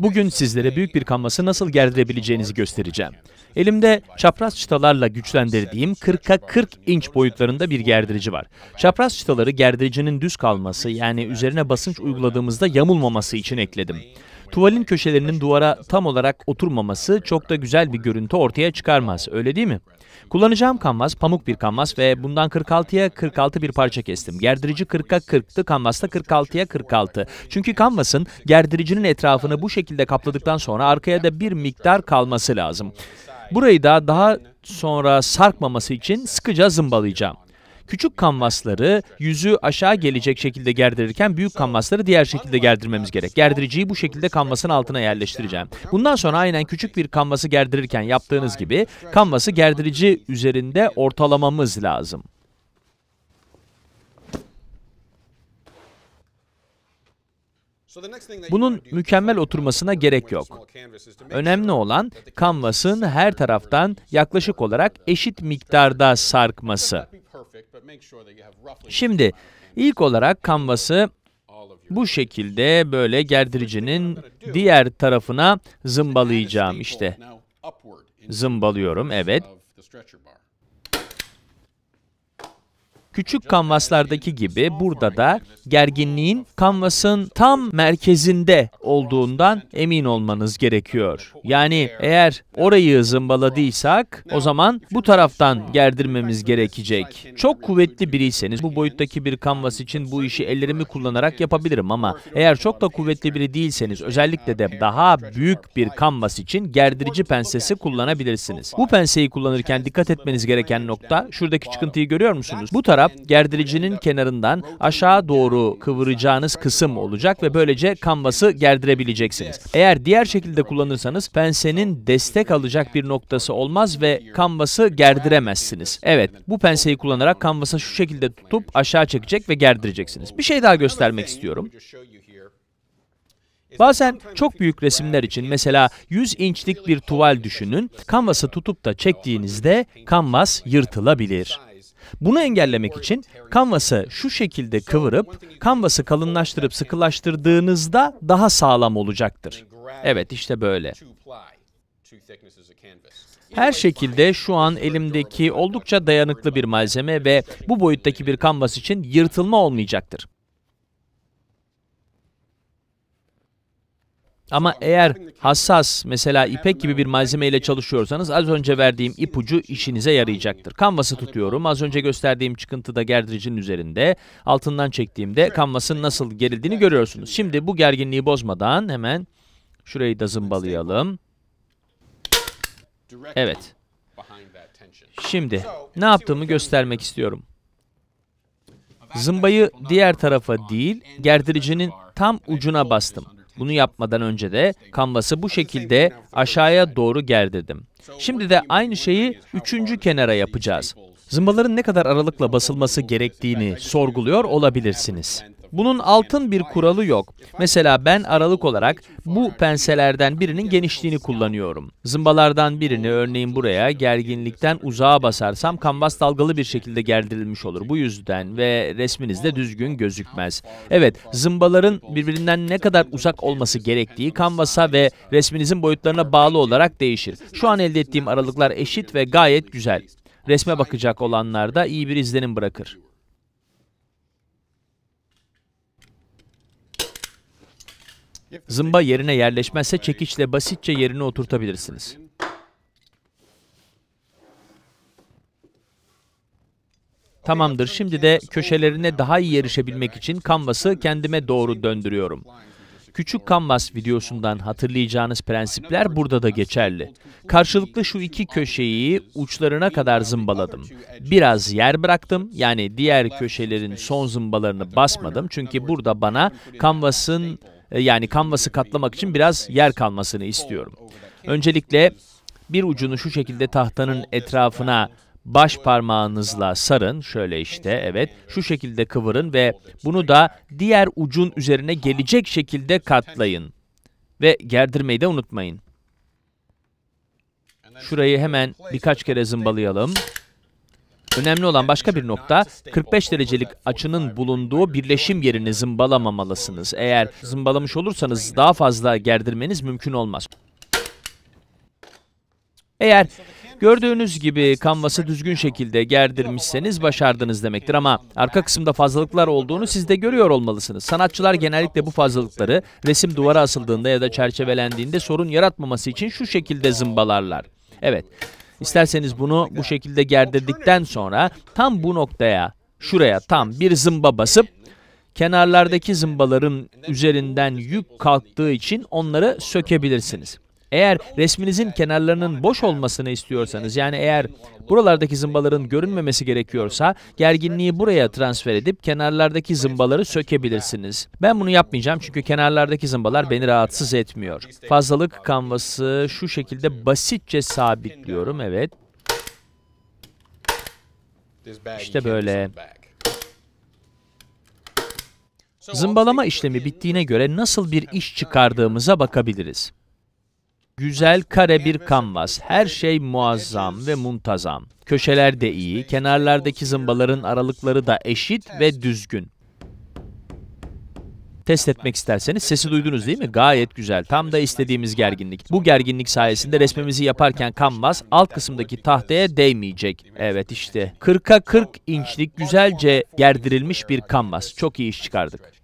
Bugün sizlere büyük bir kanvası nasıl gerdirebileceğinizi göstereceğim. Elimde çapraz çıtalarla güçlendirdiğim 40'a 40 inç boyutlarında bir gerdirici var. Çapraz çıtaları gerdiricinin düz kalması yani üzerine basınç uyguladığımızda yamulmaması için ekledim. Tuvalin köşelerinin duvara tam olarak oturmaması çok da güzel bir görüntü ortaya çıkarmaz, öyle değil mi? Kullanacağım kanvas pamuk bir kanvas ve bundan 46'ya 46 bir parça kestim. Gerdirici 40'a 40'tı, kanvasta 46'ya 46. Çünkü kanvasın gerdiricinin etrafını bu şekilde kapladıktan sonra arkaya da bir miktar kalması lazım. Burayı da daha sonra sarkmaması için sıkıca zımbalayacağım. Küçük kanvasları yüzü aşağı gelecek şekilde gerdirirken büyük kanvasları diğer şekilde gerdirmemiz gerek. Gerdiriciyi bu şekilde kanvasın altına yerleştireceğim. Bundan sonra aynen küçük bir kanvası gerdirirken yaptığınız gibi kanvası gerdirici üzerinde ortalamamız lazım. Bunun mükemmel oturmasına gerek yok. Önemli olan kanvasın her taraftan yaklaşık olarak eşit miktarda sarkması. Şimdi ilk olarak kanvası bu şekilde böyle gerdiricinin diğer tarafına zımbalayacağım işte. Zımbalıyorum evet. Küçük kanvaslardaki gibi burada da gerginliğin kanvasın tam merkezinde olduğundan emin olmanız gerekiyor. Yani eğer orayı zımbaladıysak o zaman bu taraftan gerdirmemiz gerekecek. Çok kuvvetli biriyseniz bu boyuttaki bir kanvas için bu işi ellerimi kullanarak yapabilirim ama eğer çok da kuvvetli biri değilseniz özellikle de daha büyük bir kanvas için gerdirici pensesi kullanabilirsiniz. Bu penseyi kullanırken dikkat etmeniz gereken nokta şuradaki çıkıntıyı görüyor musunuz? Bu taraf gerdiricinin kenarından aşağı doğru kıvıracağınız kısım olacak ve böylece kanvası gerdirebileceksiniz. Eğer diğer şekilde kullanırsanız pensenin destek alacak bir noktası olmaz ve kanvası gerdiremezsiniz. Evet, bu penseyi kullanarak kanvasa şu şekilde tutup aşağı çekecek ve gerdireceksiniz. Bir şey daha göstermek istiyorum. Bazen çok büyük resimler için mesela 100 inçlik bir tuval düşünün. Kanvası tutup da çektiğinizde kanvas yırtılabilir. Bunu engellemek için kanvası şu şekilde kıvırıp, kanvası kalınlaştırıp sıkılaştırdığınızda daha sağlam olacaktır. Evet işte böyle. Her şekilde şu an elimdeki oldukça dayanıklı bir malzeme ve bu boyuttaki bir kanvas için yırtılma olmayacaktır. Ama eğer hassas mesela ipek gibi bir malzeme ile çalışıyorsanız az önce verdiğim ipucu işinize yarayacaktır. Kanvası tutuyorum. Az önce gösterdiğim çıkıntıda gerdiricinin üzerinde. Altından çektiğimde kanvasın nasıl gerildiğini görüyorsunuz. Şimdi bu gerginliği bozmadan hemen şurayı da zımbalayalım. Evet. Şimdi ne yaptığımı göstermek istiyorum. Zımbayı diğer tarafa değil, gerdiricinin tam ucuna bastım. Bunu yapmadan önce de kanvası bu şekilde aşağıya doğru ger Şimdi de aynı şeyi üçüncü kenara yapacağız. Zımbaların ne kadar aralıkla basılması gerektiğini sorguluyor olabilirsiniz. Bunun altın bir kuralı yok. Mesela ben aralık olarak bu penselerden birinin genişliğini kullanıyorum. Zımbalardan birini örneğin buraya gerginlikten uzağa basarsam kanvas dalgalı bir şekilde gerdirilmiş olur. Bu yüzden ve resminizde düzgün gözükmez. Evet, zımbaların birbirinden ne kadar uzak olması gerektiği kanvasa ve resminizin boyutlarına bağlı olarak değişir. Şu an elde ettiğim aralıklar eşit ve gayet güzel. Resme bakacak olanlar da iyi bir izlenim bırakır. Zımba yerine yerleşmezse çekiçle basitçe yerine oturtabilirsiniz. Tamamdır. Şimdi de köşelerine daha iyi erişebilmek için kanvası kendime doğru döndürüyorum. Küçük kanvas videosundan hatırlayacağınız prensipler burada da geçerli. Karşılıklı şu iki köşeyi uçlarına kadar zımbaladım. Biraz yer bıraktım, yani diğer köşelerin son zımbalarını basmadım. Çünkü burada bana kanvasın e, yani kanvası katlamak için biraz yer kalmasını istiyorum. Öncelikle bir ucunu şu şekilde tahtanın etrafına baş parmağınızla sarın. Şöyle işte evet şu şekilde kıvırın ve bunu da diğer ucun üzerine gelecek şekilde katlayın. Ve gerdirmeyi de unutmayın. Şurayı hemen birkaç kere zımbalayalım. Önemli olan başka bir nokta 45 derecelik açının bulunduğu birleşim yerini zımbalamamalısınız. Eğer zımbalamış olursanız daha fazla gerdirmeniz mümkün olmaz. Eğer gördüğünüz gibi kanvası düzgün şekilde gerdirmişseniz başardınız demektir ama arka kısımda fazlalıklar olduğunu siz de görüyor olmalısınız. Sanatçılar genellikle bu fazlalıkları resim duvara asıldığında ya da çerçevelendiğinde sorun yaratmaması için şu şekilde zımbalarlar. Evet, İsterseniz bunu bu şekilde gerdirdikten sonra tam bu noktaya, şuraya tam bir zımba basıp kenarlardaki zımbaların üzerinden yük kalktığı için onları sökebilirsiniz. Eğer resminizin kenarlarının boş olmasını istiyorsanız, yani eğer buralardaki zımbaların görünmemesi gerekiyorsa, gerginliği buraya transfer edip kenarlardaki zımbaları sökebilirsiniz. Ben bunu yapmayacağım çünkü kenarlardaki zımbalar beni rahatsız etmiyor. Fazlalık kanvası şu şekilde basitçe sabitliyorum, evet. İşte böyle. Zımbalama işlemi bittiğine göre nasıl bir iş çıkardığımıza bakabiliriz. Güzel kare bir kanvas. Her şey muazzam ve muntazam. Köşeler de iyi, kenarlardaki zımbaların aralıkları da eşit ve düzgün. Test etmek isterseniz sesi duydunuz değil mi? Gayet güzel. Tam da istediğimiz gerginlik. Bu gerginlik sayesinde resmimizi yaparken kanvas alt kısımdaki tahtaya değmeyecek. Evet işte. 40'a 40 inçlik güzelce gerdirilmiş bir kanvas. Çok iyi iş çıkardık.